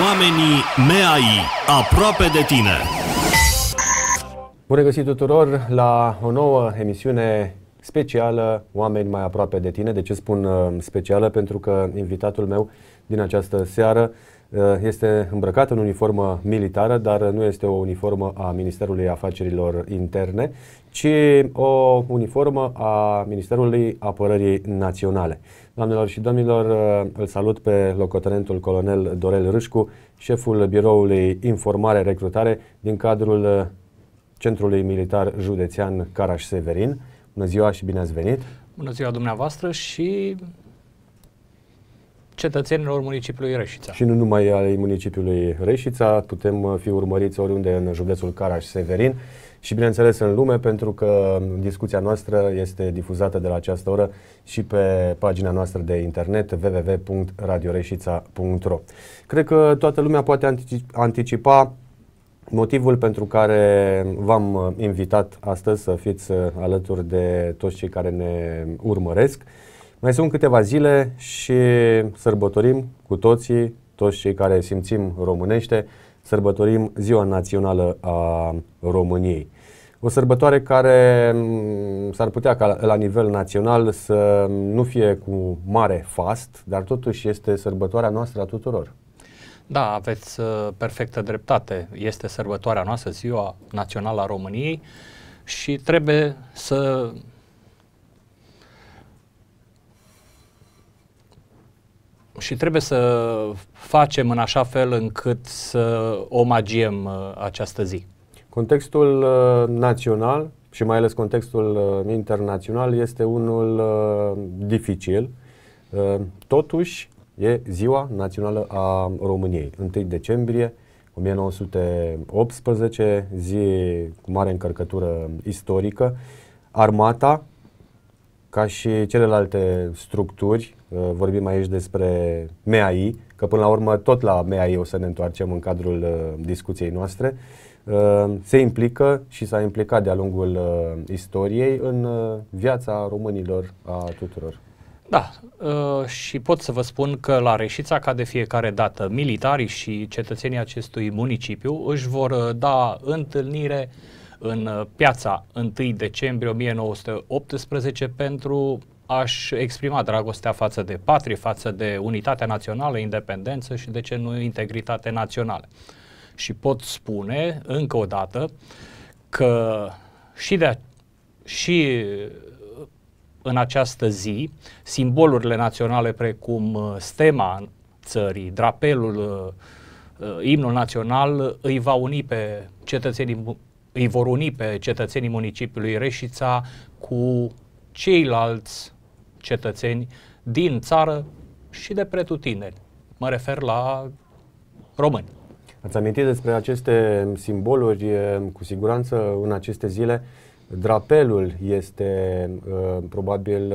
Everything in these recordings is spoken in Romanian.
Oamenii MEAI, aproape de tine. Bun regăsit tuturor la o nouă emisiune specială, Oameni mai aproape de tine. De ce spun uh, specială? Pentru că invitatul meu din această seară uh, este îmbrăcat în uniformă militară, dar nu este o uniformă a Ministerului Afacerilor Interne, ci o uniformă a Ministerului Apărării Naționale. Doamnelor și domnilor, uh, îl salut pe locotenentul colonel Dorel Râșcu, șeful biroului Informare-Recrutare din cadrul uh, Centrului Militar Județean Caraș-Severin. Bună ziua și bine ați venit! Bună ziua dumneavoastră și cetățenilor municipiului Reșița. Și nu numai ai municipiului Reșița, putem uh, fi urmăriți oriunde în județul Caraș-Severin și bineînțeles în lume, pentru că discuția noastră este difuzată de la această oră și pe pagina noastră de internet www.radioreșița.ro. Cred că toată lumea poate anticipa motivul pentru care v-am uh, invitat astăzi să fiți uh, alături de toți cei care ne urmăresc. Mai sunt câteva zile și sărbătorim cu toții, toți cei care simțim românește, sărbătorim Ziua Națională a României. O sărbătoare care mm, s-ar putea ca la nivel național să nu fie cu mare fast, dar totuși este sărbătoarea noastră a tuturor. Da, aveți uh, perfectă dreptate. Este sărbătoarea noastră, Ziua Națională a României și trebuie să și trebuie să facem în așa fel încât să omagiem uh, această zi. Contextul uh, național și mai ales contextul uh, internațional este unul uh, dificil. Totuși, e Ziua Națională a României, 1 decembrie 1918, zi cu mare încărcătură istorică. Armata, ca și celelalte structuri, vorbim aici despre MAI, că până la urmă tot la MAI o să ne întoarcem în cadrul discuției noastre, uh, Uh, se implică și s-a implicat de-a lungul uh, istoriei în uh, viața românilor a tuturor. Da, și pot să vă spun că la Reșița, ca de fiecare dată, militarii și cetățenii acestui municipiu își vor da întâlnire în piața 1 decembrie 1918 pentru aș exprima dragostea față de patrie, față de unitatea națională, independență și, de ce nu, integritate națională și pot spune încă o dată că și, de, și uh, în această zi, simbolurile naționale precum uh, stema țării, drapelul, uh, imnul național îi va uni pe cetățenii îi vor uni pe cetățenii municipiului Reșița cu ceilalți cetățeni din țară și de pretutineri. Mă refer la români. Ați amintit despre aceste simboluri, cu siguranță în aceste zile, drapelul este probabil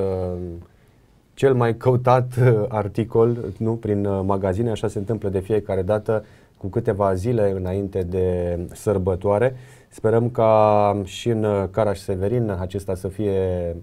cel mai căutat articol nu, prin magazine, așa se întâmplă de fiecare dată cu câteva zile înainte de sărbătoare. Sperăm ca și în Caraș Severin acesta să fie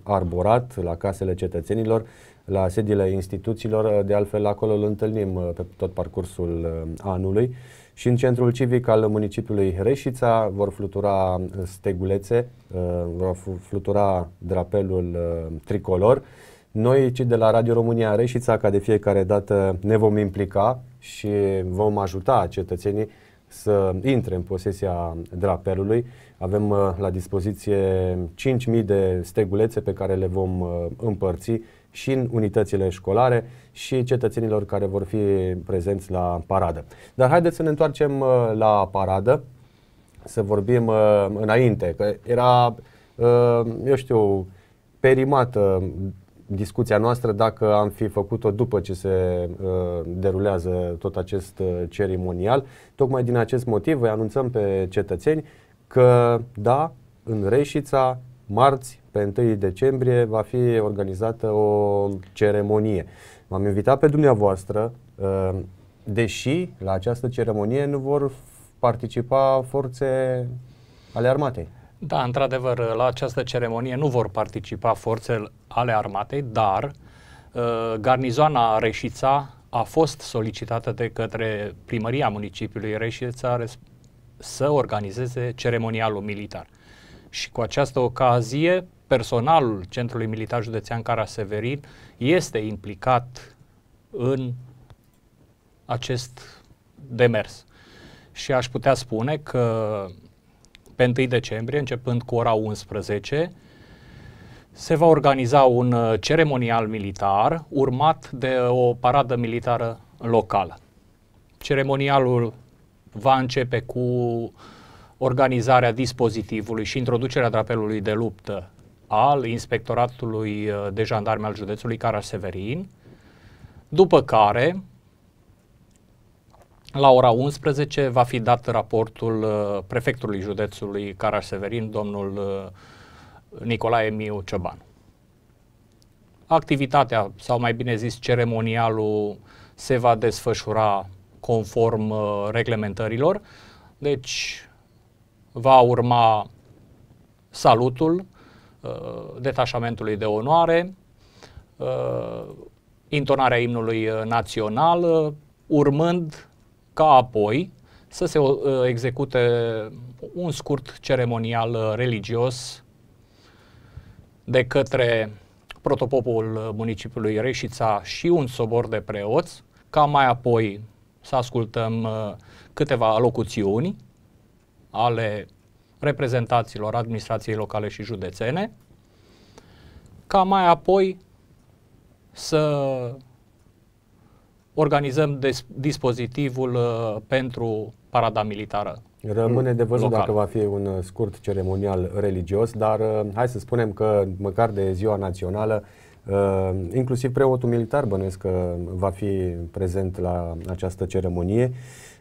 arborat la casele cetățenilor, la sediile instituțiilor, de altfel acolo îl întâlnim pe tot parcursul anului și în centrul civic al municipiului Reșița vor flutura uh, stegulețe, uh, vor flutura drapelul uh, tricolor. Noi, cei de la Radio România Reșița, ca de fiecare dată ne vom implica și vom ajuta cetățenii să intre în posesia drapelului. Avem la dispoziție 5.000 de stegulețe pe care le vom împărți și în unitățile școlare și cetățenilor care vor fi prezenți la paradă. Dar haideți să ne întoarcem uh, la paradă, să vorbim uh, înainte, că era, uh, eu știu, perimată discuția noastră dacă am fi făcut-o după ce se derulează tot acest ceremonial. Tocmai din acest motiv îi anunțăm pe cetățeni că, da, în Reșița marți, pe 1 decembrie, va fi organizată o ceremonie. V-am invitat pe dumneavoastră, uh, deși la această ceremonie nu vor participa forțe ale armatei. Da, într-adevăr, la această ceremonie nu vor participa forțe ale armatei, dar uh, garnizoana Reșița a fost solicitată de către primăria municipiului Reșița să organizeze ceremonialul militar. Uh, și cu această ocazie, personalul Centrului Militar Județean Cara-Severin este implicat în acest demers. Și aș putea spune că pe 1 decembrie, începând cu ora 11, se va organiza un uh, ceremonial militar urmat de o paradă militară locală. Ceremonialul va începe cu organizarea dispozitivului și introducerea drapelului de luptă al Inspectoratului uh, de Jandarme al Județului Caraș Severin, după care la ora 11 va fi dat raportul uh, prefectului județului Caraș Severin, domnul uh, Nicolae Miu Cioban. Activitatea, sau mai bine zis ceremonialul, se va desfășura conform reglementărilor. Deci, va urma salutul uh, detașamentului de onoare, uh, intonarea imnului național, uh, urmând ca apoi să se uh, execute un scurt ceremonial religios de către protopopul municipiului Reșița și un sobor de preoți, ca mai apoi să ascultăm uh, câteva locuțiuni ale reprezentanților administrației locale și județene, ca mai apoi să organizăm des- dispozitivul uh, pentru parada militară. Rămâne de văzut local. dacă va fi un uh, scurt ceremonial religios, dar uh, hai să spunem că măcar de ziua națională, uh, inclusiv preotul militar bănuiesc că va fi prezent la această ceremonie. Uh,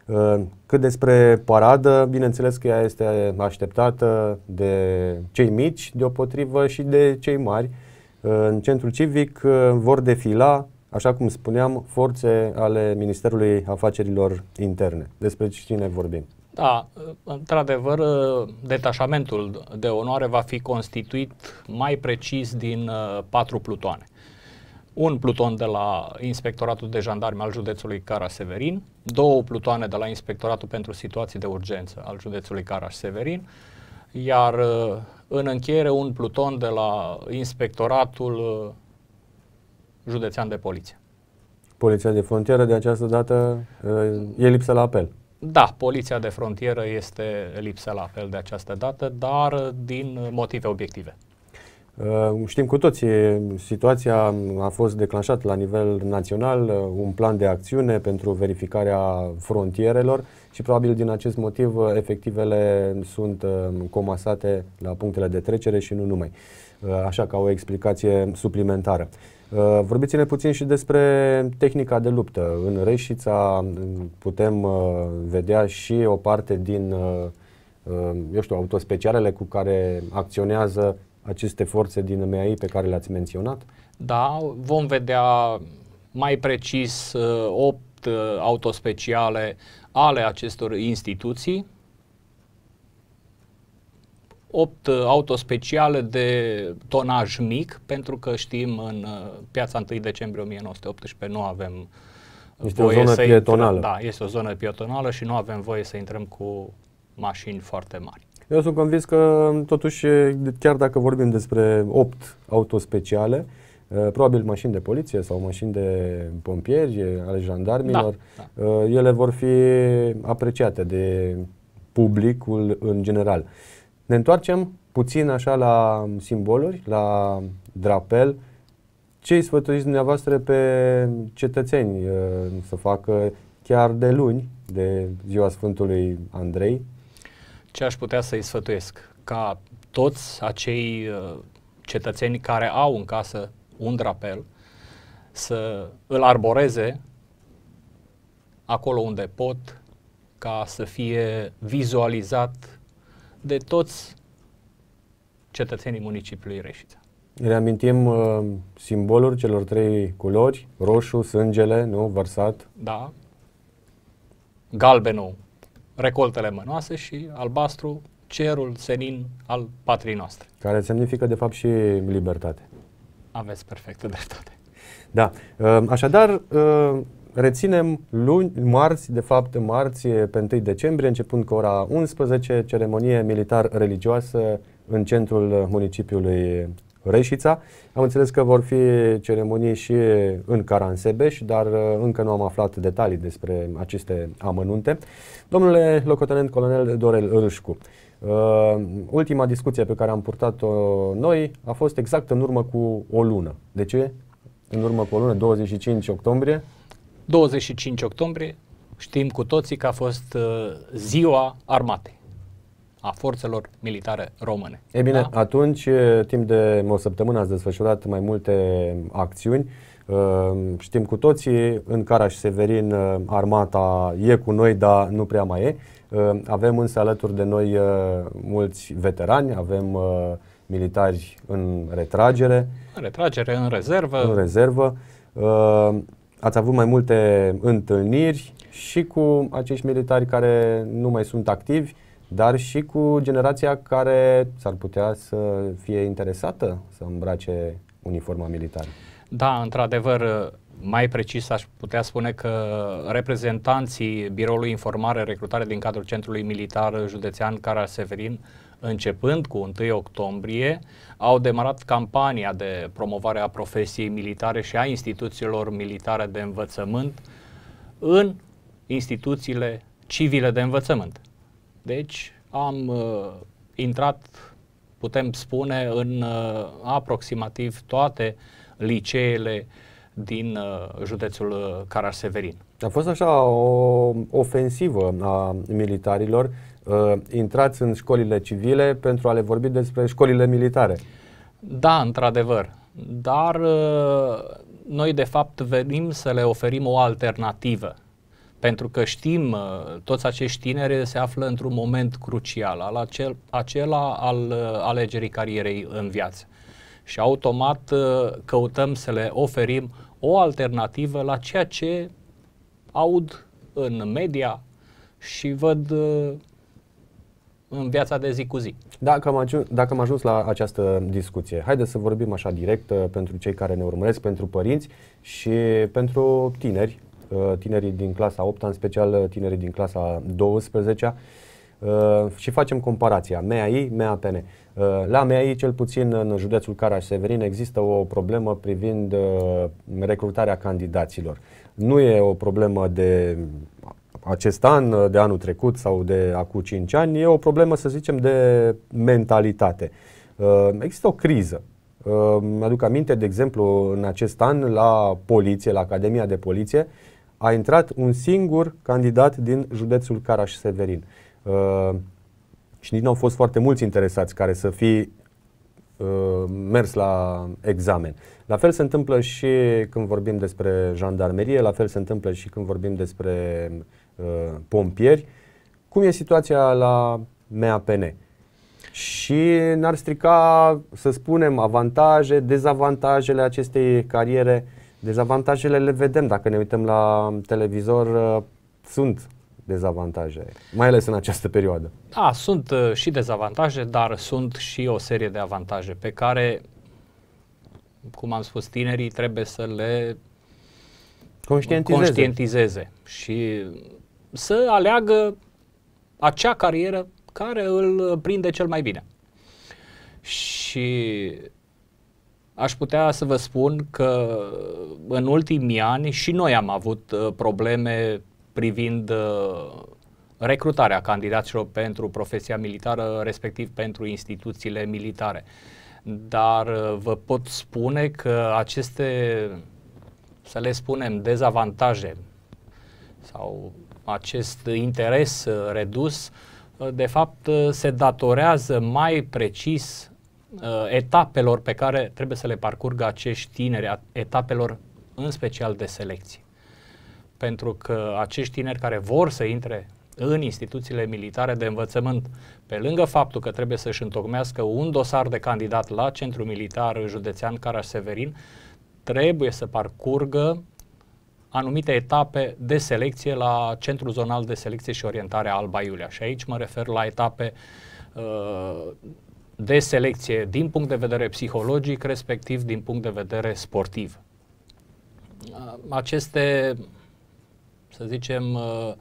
Uh, cât despre paradă, bineînțeles că ea este așteptată de cei mici, deopotrivă și de cei mari. Uh, în centrul civic uh, vor defila, așa cum spuneam, forțe ale Ministerului Afacerilor Interne. Despre cine vorbim? Da, într-adevăr, detașamentul de onoare va fi constituit mai precis din patru plutoane un pluton de la Inspectoratul de Jandarmi al județului cara severin două plutoane de la Inspectoratul pentru Situații de Urgență al județului cara severin iar uh, în încheiere un pluton de la Inspectoratul uh, Județean de Poliție. Poliția de frontieră de această dată uh, e lipsă la apel. Da, poliția de frontieră este lipsă la apel de această dată, dar din motive obiective. Uh, știm cu toții, situația a fost declanșată la nivel național, uh, un plan de acțiune pentru verificarea frontierelor și probabil din acest motiv uh, efectivele sunt comasate la punctele de trecere și nu numai. Așa ca o explicație suplimentară. Vorbiți-ne puțin și despre tehnica de luptă. În Reșița putem vedea și o parte din eu știu, autospecialele cu care acționează aceste forțe din MAI pe care le-ați menționat? Da, vom vedea mai precis 8 uh, uh, autospeciale ale acestor instituții, 8 uh, autospeciale de tonaj mic, pentru că știm în piața 1 decembrie 1918 nu avem este voie o zonă să pietonală. Intrăm, da, este o zonă pietonală și nu avem voie să intrăm cu mașini foarte mari. Eu sunt convins că, totuși, chiar dacă vorbim despre 8 autospeciale, probabil mașini de poliție sau mașini de pompieri, ale jandarmilor, da, da. ele vor fi apreciate de publicul în general. Ne întoarcem puțin așa la simboluri, la drapel. Ce îi sfătuiți dumneavoastră pe cetățeni să facă chiar de luni, de ziua Sfântului Andrei, ce aș putea să-i sfătuiesc? Ca toți acei uh, cetățeni care au în casă un drapel să îl arboreze acolo unde pot ca să fie vizualizat de toți cetățenii municipiului Reșița. Reamintim uh, simbolul celor trei culori, roșu, sângele, nu, vărsat. Da. Galbenul recoltele mănoase și albastru cerul senin al patrii noastre. Care semnifică de fapt și libertate. Aveți perfectă dreptate. Da. Ă, așadar, ă, reținem luni, marți, de fapt marți, pe 1 decembrie, începând cu ora 11, ceremonie militar-religioasă în centrul municipiului Reșița. Am înțeles că vor fi ceremonii și în Caransebeș, dar uh, încă nu am aflat detalii despre aceste amănunte. Domnule locotenent colonel Dorel Râșcu, Uh, ultima discuție pe care am purtat-o noi a fost exact în urmă cu o lună. De ce? În urmă cu o lună, 25 octombrie? 25 octombrie, știm cu toții că a fost uh, ziua armatei a forțelor militare române. E bine, da? atunci, timp de o săptămână ați desfășurat mai multe uh, acțiuni. Uh, știm cu toții, în Caraș Severin uh, armata e cu noi, dar nu prea mai e. Avem însă alături de noi mulți veterani, avem militari în retragere. În retragere, în rezervă. În rezervă. Ați avut mai multe întâlniri și cu acești militari care nu mai sunt activi dar și cu generația care s-ar putea să fie interesată să îmbrace uniforma militară. Da, într-adevăr, mai precis aș putea spune că reprezentanții Biroului Informare Recrutare din cadrul Centrului Militar Județean Cara Severin, începând cu 1 octombrie, au demarat campania de promovare a profesiei militare și a instituțiilor militare de învățământ în instituțiile civile de învățământ. Deci am uh, intrat, putem spune, în uh, aproximativ toate liceele din uh, județul uh, Caraș-Severin. A fost așa o ofensivă a militarilor. Uh, intrați în școlile civile pentru a le vorbi despre școlile militare. Da, într-adevăr. Dar uh, noi, de fapt, venim să le oferim o alternativă pentru că știm, uh, toți acești tineri se află într-un moment crucial, al acel, acela al uh, alegerii carierei în viață. Și automat uh, căutăm să le oferim o alternativă la ceea ce aud în media și văd în viața de zi cu zi. Dacă am, ajuns, dacă am ajuns la această discuție, haideți să vorbim așa direct pentru cei care ne urmăresc, pentru părinți și pentru tineri Uh, tinerii din clasa 8 în special uh, tinerii din clasa 12 uh, și facem comparația MEAI, MEAPN. La MEAI, cel puțin în județul Caraș-Severin, există o problemă privind recrutarea candidaților. Nu e o problemă de acest an, de anul trecut sau de acum 5 ani, e o problemă, să zicem, de mentalitate. Există o criză. Mi-aduc aminte, de exemplu, în acest an la poliție, la Academia de Poliție, uh, a intrat un singur candidat din județul Caraș-Severin. Uh, și nici nu au fost foarte mulți interesați care să fi uh, mers la examen. La fel se întâmplă și când vorbim despre jandarmerie, la fel se întâmplă și când vorbim despre uh, pompieri. Cum e situația la MAPN? Și n-ar strica, să spunem, avantaje, dezavantajele acestei cariere uh, Dezavantajele le vedem dacă ne uităm la televizor, uh, sunt dezavantaje, mai ales în această perioadă. Da, sunt uh, și dezavantaje, dar sunt și o serie de avantaje pe care, cum am spus, tinerii trebuie să le conștientizeze, conștientizeze și să aleagă acea carieră care îl prinde cel mai bine. Și aș putea să vă spun că în ultimii ani și noi am avut uh, probleme privind uh, recrutarea candidaților pentru profesia militară, respectiv pentru instituțiile militare. Dar uh, vă pot spune că aceste, să le spunem, dezavantaje sau acest interes redus, de fapt, se datorează mai precis da. uh, etapelor pe care trebuie să le parcurgă acești tineri, etapelor în special de selecție. Pentru că acești tineri care vor să intre în instituțiile militare de învățământ, pe lângă faptul că trebuie să-și întocmească un dosar de candidat la Centrul Militar Județean Caraș-Severin, trebuie să parcurgă anumite etape de selecție la Centrul Zonal de Selecție și Orientare Alba Iulia. Și aici mă refer la etape uh, de selecție din punct de vedere psihologic, respectiv din punct de vedere sportiv. Uh, aceste, să zicem, uh,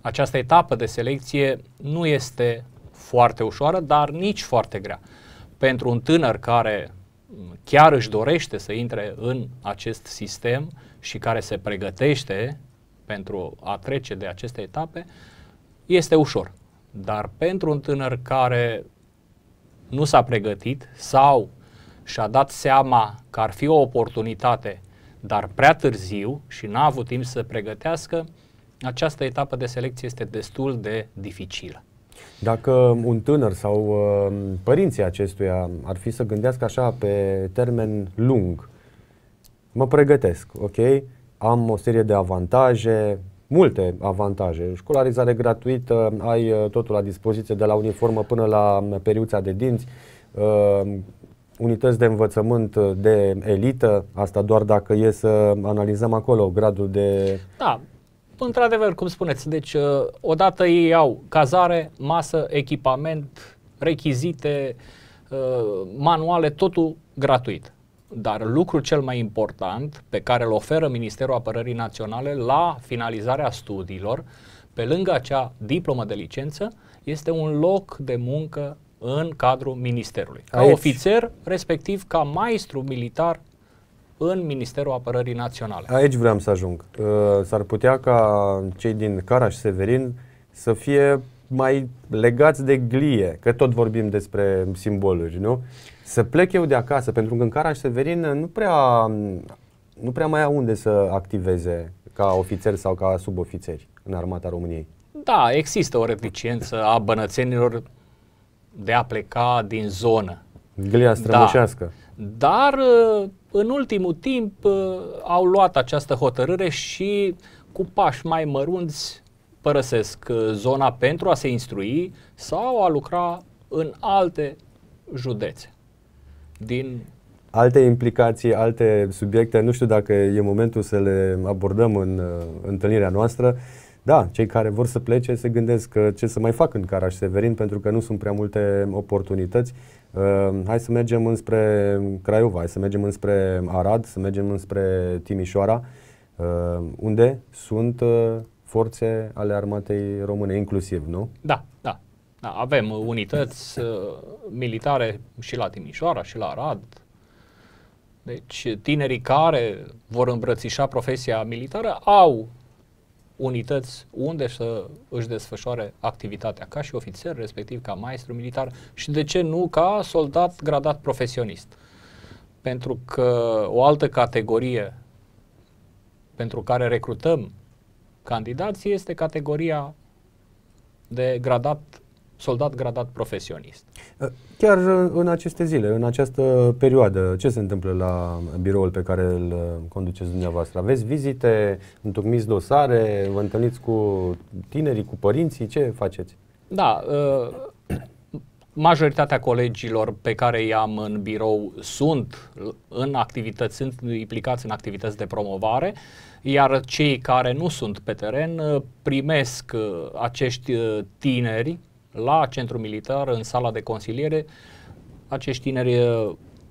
această etapă de selecție nu este foarte ușoară, dar nici foarte grea. Pentru un tânăr care chiar își dorește să intre în acest sistem și care se pregătește pentru a trece de aceste etape, este ușor. Dar pentru un tânăr care nu s-a pregătit sau și-a dat seama că ar fi o oportunitate, dar prea târziu și n-a avut timp să pregătească, această etapă de selecție este destul de dificilă. Dacă un tânăr sau uh, părinții acestuia ar fi să gândească așa pe termen lung, mă pregătesc, ok? Am o serie de avantaje, multe avantaje. Școlarizare gratuită, ai uh, totul la dispoziție de la uniformă până la uh, periuța de dinți, uh, unități de învățământ de elită, asta doar dacă e să analizăm acolo gradul de... Da, într-adevăr, cum spuneți, deci odată ei au cazare, masă, echipament, rechizite, manuale, totul gratuit dar lucrul cel mai important pe care îl oferă Ministerul Apărării Naționale la finalizarea studiilor, pe lângă acea diplomă de licență, este un loc de muncă în cadrul Ministerului. Aici. Ca ofițer, respectiv ca maestru militar în Ministerul Apărării Naționale. Aici vreau să ajung. Uh, s-ar putea ca cei din Caraș Severin să fie mai legați de glie, că tot vorbim despre simboluri, nu? Să plec eu de acasă, pentru că în Caraș Severin uh, nu prea, mm, nu prea mai au unde să activeze ca ofițeri sau ca subofițeri în armata României. Da, există o reticență a bănățenilor de a pleca din zonă. Glia strămoșească. Da. Dar uh, în ultimul timp uh, au luat această hotărâre și cu pași mai mărunți părăsesc zona pentru a se instrui sau a lucra în alte județe din... Alte implicații, alte subiecte, nu știu dacă e momentul să le abordăm în uh, întâlnirea noastră. Da, cei care vor să plece se gândesc că ce să mai fac în Caraș Severin pentru că nu sunt prea multe oportunități. Uh, hai să mergem înspre Craiova, hai să mergem înspre Arad, să mergem înspre Timișoara, uh, unde sunt uh, forțe ale armatei române, inclusiv, nu? Da, da. Da, avem uh, unități uh, militare și la Timișoara, și la Arad. Deci tinerii care vor îmbrățișa profesia militară au unități unde să își desfășoare activitatea ca și ofițer, respectiv ca maestru militar și de ce nu ca soldat gradat profesionist. Pentru că o altă categorie pentru care recrutăm candidații este categoria de gradat soldat gradat profesionist. Uh, chiar uh, în aceste zile, în această perioadă, ce se întâmplă la biroul pe care îl uh, conduceți dumneavoastră? Aveți vizite, întocmiți dosare, vă întâlniți cu tinerii, cu părinții, ce faceți? Da, majoritatea colegilor pe care i-am în birou sunt în activități, sunt implicați în activități de promovare, iar cei care nu sunt pe teren primesc acești tineri la centru militar, în sala de consiliere, acești tineri,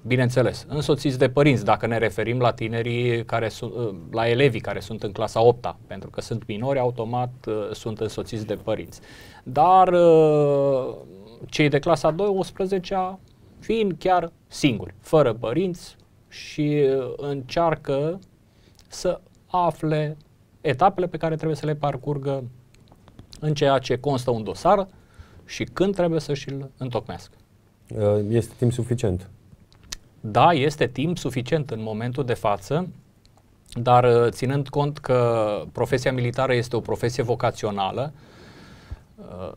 bineînțeles, însoțiți de părinți, dacă ne referim la tinerii care sunt, la elevii care sunt în clasa 8 -a, pentru că sunt minori, automat sunt însoțiți de părinți. Dar cei de clasa 12 -a, fiind chiar singuri, fără părinți și încearcă să afle etapele pe care trebuie să le parcurgă în ceea ce constă un dosar și când trebuie să și-l întocmească. Uh, este timp suficient. Da, este timp suficient în momentul de față, dar uh, ținând cont că profesia militară este o profesie vocațională, uh,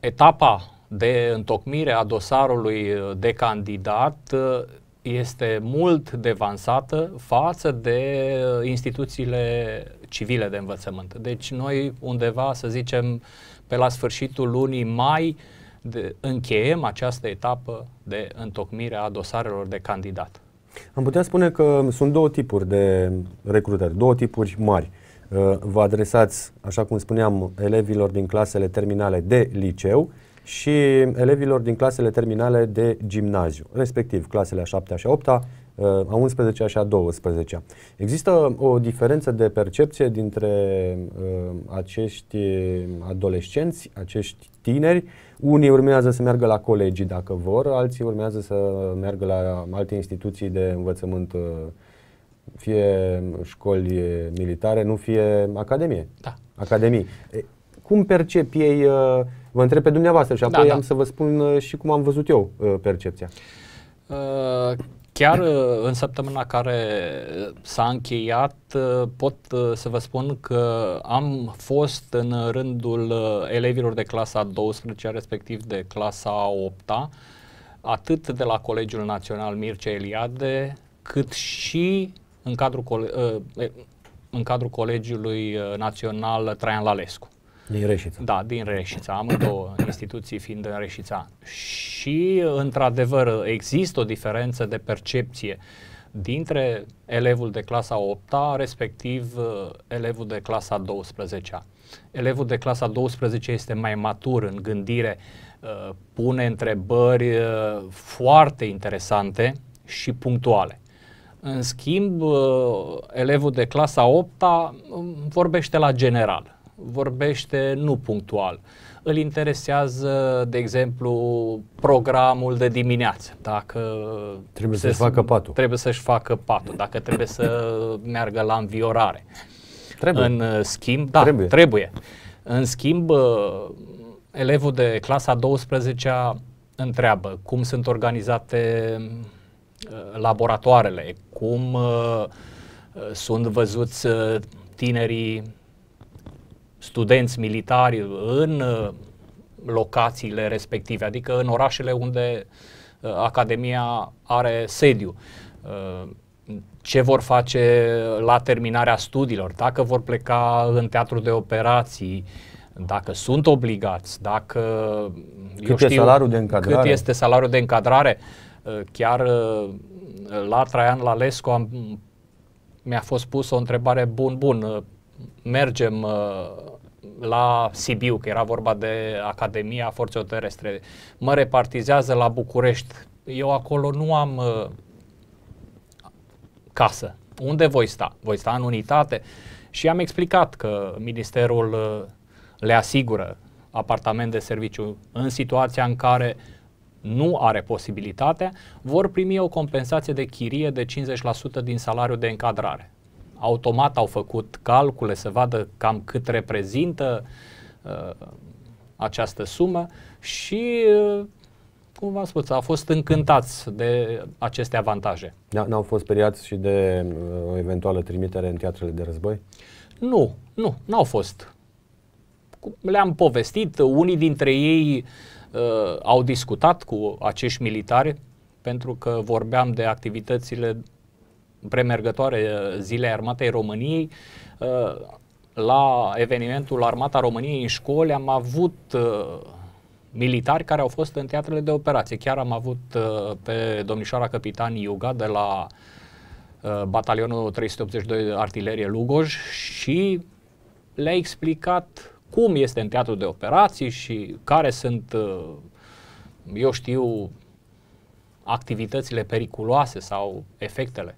etapa de întocmire a dosarului de candidat este mult devansată față de instituțiile civile de învățământ. Deci noi undeva, să zicem, uh, pe la sfârșitul lunii mai de, încheiem această etapă de întocmire a dosarelor de candidat. Am putea spune că sunt două tipuri de recrutări, două tipuri mari. Uh, vă adresați, așa cum spuneam, elevilor din clasele terminale de liceu și elevilor din clasele terminale de gimnaziu, respectiv clasele a 7 și a 8 -a, a 11 și a 12 Există o diferență de percepție dintre uh, acești adolescenți, acești tineri. Unii urmează să meargă la colegii dacă vor, alții urmează să meargă la alte instituții de învățământ uh, fie școli militare, nu fie academie. Da. Academii. Cum percep ei, uh, vă întreb pe dumneavoastră și da, apoi da, da. am să vă spun și cum am văzut eu percepția. Uh, Chiar uh, în săptămâna care uh, s-a încheiat, uh, pot să vă spun că am fost în rândul elevilor de clasa 12, respectiv de clasa 8 atât de la Colegiul Național Mircea Eliade, cât și în cadrul, în cadrul Colegiului Național Traian Lalescu. Din Reșița. Da, din Reșița, amândouă instituții fiind în Reșița. Și, într-adevăr, există o diferență de percepție dintre elevul de clasa 8 respectiv uh, elevul de clasa 12 Elevul de clasa 12 este mai matur în gândire, uh, pune întrebări uh, foarte interesante și punctuale. În schimb, elevul de clasa 8 mm, vorbește la general vorbește nu punctual. Îl interesează, de exemplu, programul de dimineață. Dacă trebuie să-și facă patul. Trebuie să-și facă patul, dacă trebuie să meargă la înviorare. Trebuie. În uh, schimb, da, trebuie. trebuie. În schimb, uh, elevul de clasa 12-a întreabă cum sunt organizate uh, laboratoarele, cum sunt văzuți tinerii studenți militari în uh, locațiile respective, adică în orașele unde uh, Academia are sediu. Uh, ce vor face la terminarea studiilor, dacă vor pleca în teatru de operații, dacă sunt obligați, dacă cât eu știu, e salariul de încadrare. Cât este salariul de încadrare? Chiar la Traian Lalescu am, mi-a fost pus o întrebare bun, bun, mergem uh, la Sibiu, că era vorba de Academia Forțelor Terestre, mă repartizează la București. Eu acolo nu am uh, casă. Unde voi sta? Voi sta în unitate? Și am explicat că ministerul uh, le asigură apartament de serviciu în situația în care nu are posibilitatea, vor primi o compensație de chirie de 50% din salariul de încadrare automat au făcut calcule să vadă cam cât reprezintă uh, această sumă și, uh, cum v-am spus, au fost încântați de aceste avantaje. Da, n-au fost speriați și de uh, o eventuală trimitere în teatrele de război? Nu, nu, n-au fost. Le-am povestit, unii dintre ei uh, au discutat cu acești militari pentru că vorbeam de activitățile premergătoare Zilei Armatei României, uh, la evenimentul Armata României în școli am avut uh, militari care au fost în teatrele de operație. Chiar am avut uh, pe domnișoara capitan Iuga de la batalionul 382 Artilerie Lugoj și le-a explicat cum este în teatru de operații și care sunt, eu știu, activitățile periculoase sau efectele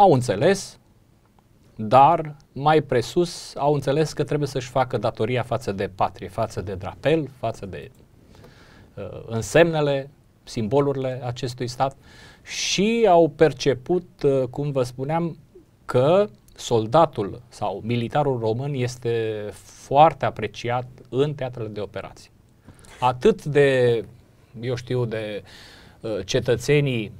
au înțeles, dar mai presus au înțeles că trebuie să-și facă datoria față de patrie, față de drapel, față de uh, însemnele, simbolurile acestui stat și au perceput, uh, cum vă spuneam, că soldatul sau militarul român este foarte apreciat în teatrele de operații. Atât de, eu știu, de uh, cetățenii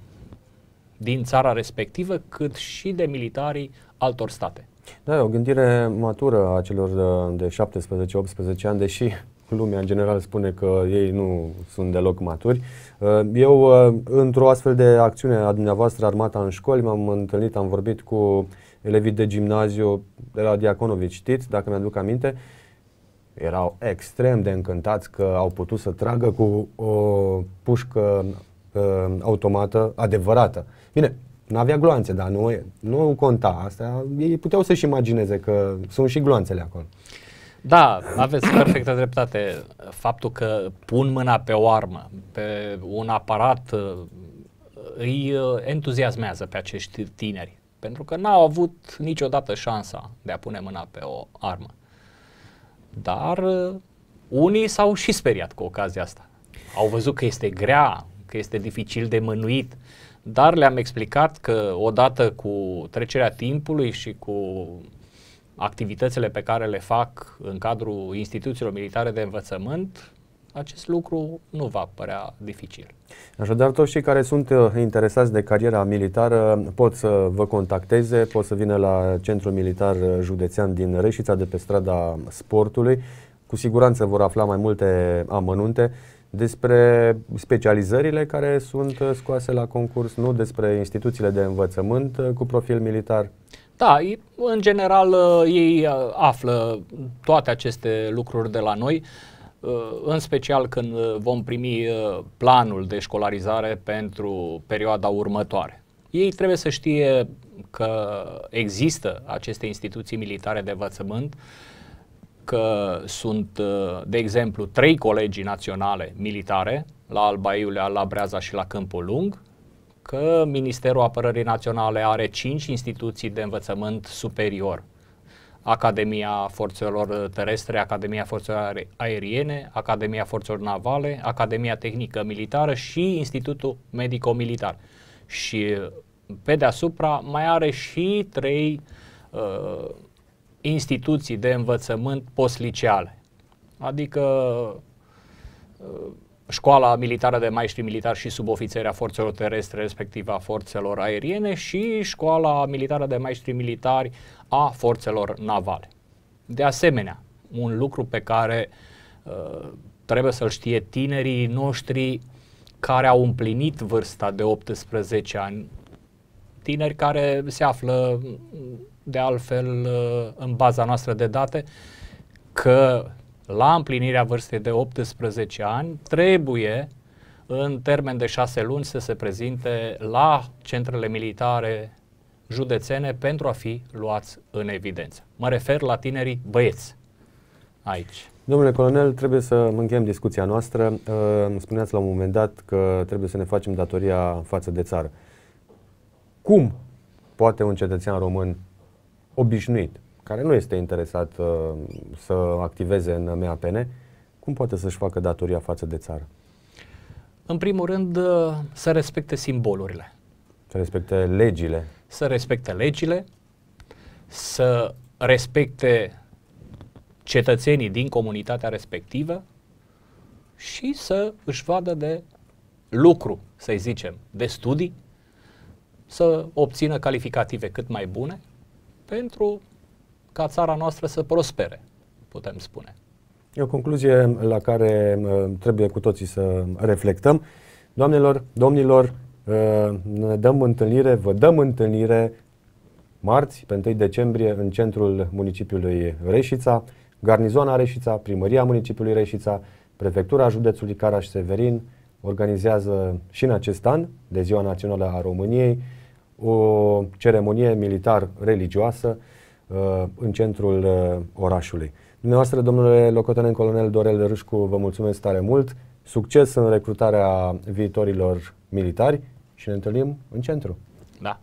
din țara respectivă, cât și de militarii altor state. Da, e o gândire matură a celor uh, de 17-18 ani, deși lumea în general spune că ei nu sunt deloc maturi. Uh, eu, uh, într-o astfel de acțiune a dumneavoastră, Armata în școli, m-am întâlnit, am vorbit cu elevii de gimnaziu de la Diaconovici, știți, dacă mi-aduc aminte, erau extrem de încântați că au putut să tragă cu o pușcă uh, automată adevărată. Bine, n-avea gloanțe, dar nu, nu conta asta. Ei puteau să-și imagineze că sunt și gloanțele acolo. Da, aveți perfectă dreptate. Faptul că pun mâna pe o armă, pe un aparat, îi entuziasmează pe acești tineri. Pentru că n-au avut niciodată șansa de a pune mâna pe o armă. Dar unii s-au și speriat cu ocazia asta. Au văzut că este grea, că este dificil de mânuit, uh, dar le-am explicat că odată cu trecerea timpului și cu activitățile pe care le fac în cadrul instituțiilor militare de învățământ, acest lucru nu va părea dificil. Așadar, toți cei care sunt uh, interesați de cariera militară pot să vă contacteze, pot să vină la Centrul Militar uh, Județean din Reșița de pe strada Sportului. Cu siguranță vor afla mai multe amănunte despre specializările care sunt uh, scoase la concurs, nu despre instituțiile de învățământ uh, cu profil militar. Da, în general uh, ei află toate aceste lucruri de la noi, în special când vom primi planul de școlarizare pentru perioada următoare. Ei trebuie să știe că există aceste instituții militare de învățământ, uh, că sunt, uh, de exemplu, trei colegii naționale militare, la Alba Iulia, la Breaza și la Câmpul Lung, că Ministerul Apărării Naționale are cinci instituții de învățământ superior. Academia Forțelor Terestre, Academia Forțelor Aeriene, Academia Forțelor Navale, Academia Tehnică Militară și Institutul Medico-Militar. Și pe deasupra mai are și trei uh, instituții de învățământ postliceale, adică uh, școala militară de maestri militari și subofițeri a forțelor terestre, respectiv a forțelor aeriene și școala militară de maestri militari a forțelor navale. De asemenea, un lucru pe care uh, trebuie să-l știe tinerii noștri care au împlinit vârsta de 18 ani, tineri care se află de altfel uh, în baza noastră de date că la împlinirea vârstei de 18 ani trebuie în termen de 6 luni să se prezinte la centrele militare județene pentru a fi luați în evidență. Mă refer la tinerii băieți aici. Domnule colonel, trebuie să încheiem discuția noastră. Uh, spuneați la un moment dat că trebuie să ne facem datoria față de țară. Cum poate un cetățean român obișnuit, care nu este interesat uh, să activeze în MAPN, cum poate să-și facă datoria față de țară? În primul rând, uh, să respecte simbolurile. Să respecte legile. Să respecte legile, să respecte cetățenii din comunitatea respectivă și să își vadă de lucru, să i zicem, de studii, să obțină calificative cât mai bune pentru ca țara noastră să prospere, putem spune. E o concluzie la care uh, trebuie cu toții să reflectăm. Doamnelor, domnilor, uh, ne dăm întâlnire, vă dăm întâlnire marți, pe 1 decembrie, în centrul municipiului Reșița, garnizoana Reșița, primăria municipiului Reșița, prefectura județului Caraș-Severin organizează și în acest an, de Ziua Națională a României, o ceremonie militar-religioasă uh, în centrul uh, orașului. Dumneavoastră, domnule locotenent colonel Dorel Râșcu, vă mulțumesc tare mult, succes în recrutarea viitorilor militari și ne întâlnim în centru. Da.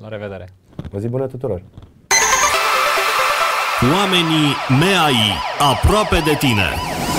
La revedere. Vă zi bună tuturor. Oamenii mei aproape de tine.